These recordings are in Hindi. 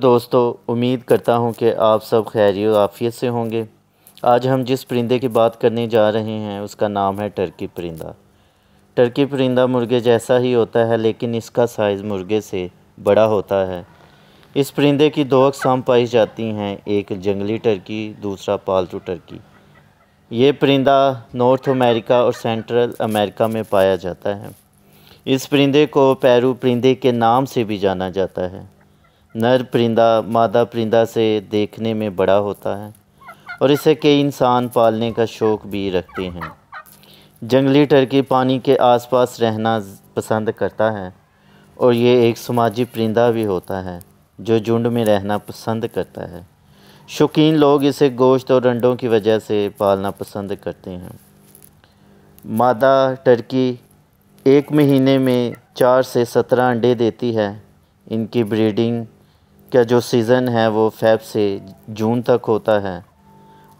दोस्तों उम्मीद करता हूं कि आप सब खैर आफियत से होंगे आज हम जिस परिंदे की बात करने जा रहे हैं उसका नाम है टर्की परिंदा टर्की परिंदा मुर्गे जैसा ही होता है लेकिन इसका साइज़ मुर्गे से बड़ा होता है इस परिंदे की दो अकसाम पाई जाती हैं एक जंगली टर्की दूसरा पालतू टर्की ये परिंदा नॉर्थ अमेरिका और सेंट्रल अमेरिका में पाया जाता है इस परिंदे को पैरू परिंदे के नाम से भी जाना जाता है नर परिंदा मादा परिंदा से देखने में बड़ा होता है और इसे कई इंसान पालने का शौक़ भी रखते हैं जंगली टर्की पानी के आसपास रहना पसंद करता है और ये एक समाजी परिंदा भी होता है जो झुंड में रहना पसंद करता है शौकीन लोग इसे गोश्त और अंडों की वजह से पालना पसंद करते हैं मादा टर्की एक महीने में चार से सत्रह अंडे देती है इनकी ब्रीडिंग का जो सीज़न है वो फेब से जून तक होता है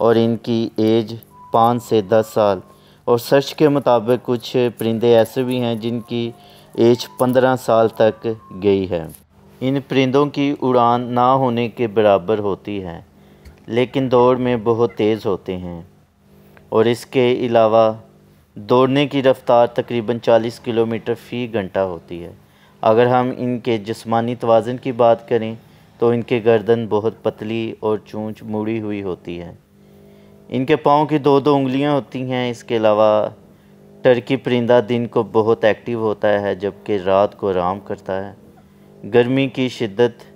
और इनकी एज पाँच से दस साल और सर्च के मुताबिक कुछ परिंदे ऐसे भी हैं जिनकी एज पंद्रह साल तक गई है इन परिंदों की उड़ान ना होने के बराबर होती है लेकिन दौड़ में बहुत तेज़ होते हैं और इसके अलावा दौड़ने की रफ़्तार तकरीबन 40 किलोमीटर फ़ी घंटा होती है अगर हम इनके जिस्मानी तोज़न की बात करें तो इनके गर्दन बहुत पतली और चूँच मुड़ी हुई होती है इनके पाँव की दो दो उंगलियाँ होती हैं इसके अलावा टर्की परिंदा दिन को बहुत एक्टिव होता है जबकि रात को आराम करता है गर्मी की शिद्दत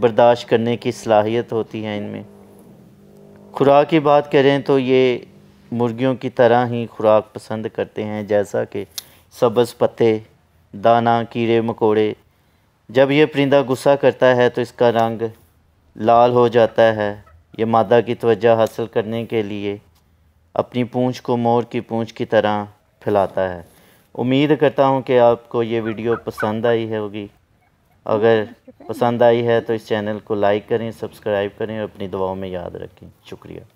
बर्दाश्त करने की सलाहियत होती है इनमें खुराक की बात करें तो ये मुर्गियों की तरह ही खुराक पसंद करते हैं जैसा कि सब्ज़ पत्ते दाना कीड़े मकोड़े जब यह परिंदा गुस्सा करता है तो इसका रंग लाल हो जाता है यह मादा की तवज्जो हासिल करने के लिए अपनी पूंछ को मोर की पूंछ की तरह फैलाता है उम्मीद करता हूँ कि आपको ये वीडियो पसंद आई होगी अगर पसंद आई है तो इस चैनल को लाइक करें सब्सक्राइब करें और अपनी दुआओं में याद रखें शुक्रिया